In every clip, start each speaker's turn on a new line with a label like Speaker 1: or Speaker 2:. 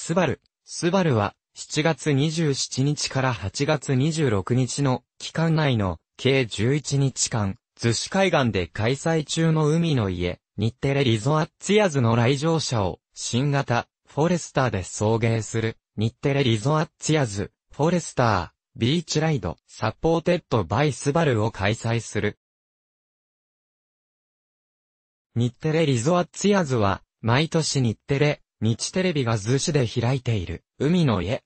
Speaker 1: スバル。スバルは、7月27日から8月26日の期間内の計11日間、逗子海岸で開催中の海の家、日テレリゾアッツヤズの来場者を、新型、フォレスターで送迎する、日テレリゾアッツヤズ、フォレスター、ビーチライド、サポーテッドバイスバルを開催する。日テレリゾアッツヤズは、毎年日テレ、日テレビが図
Speaker 2: 紙で開いている、海の家。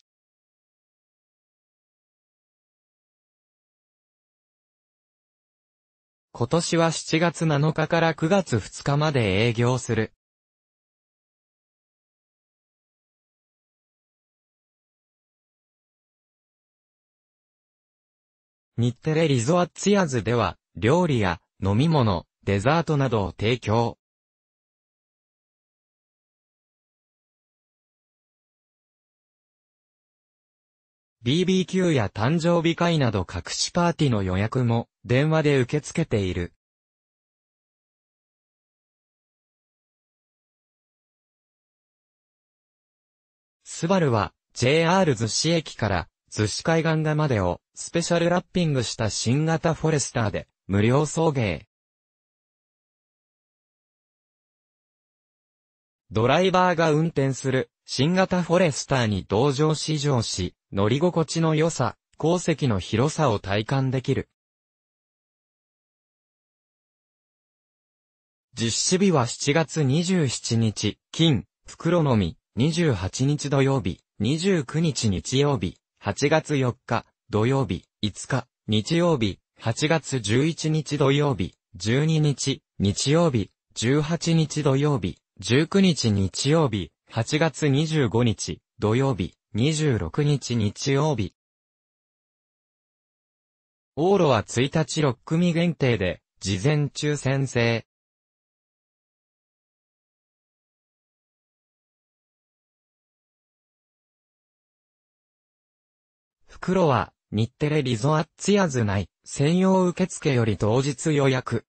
Speaker 2: 今年は7月7日から9月2日まで営業する。日テレリゾアツヤズでは、料理や飲み物、デザートなどを提供。BBQ や誕生日会など各種パーティーの予約も電話で受け付けている。
Speaker 1: スバルは JR 逗子駅から逗子海岸がまでをスペシャルラッピングした新型フォレスターで無料送迎。ドライバーが運転する新型フォレスターに同乗試乗し、乗り心地の良さ、鉱石の広さ
Speaker 2: を体感できる。
Speaker 1: 実施日は7月27日、金、袋のみ、28日土曜日、29日日曜日、8月4日、土曜日、5日、日曜日、8月11日土曜日、12日、日曜日、18日土曜日、19日日曜日、8月25日、土曜日、26日日曜日。往路は1日6組限定で、事前抽選制。
Speaker 2: 袋は、日テレリゾアッツヤズ内、専用受付より当日予約。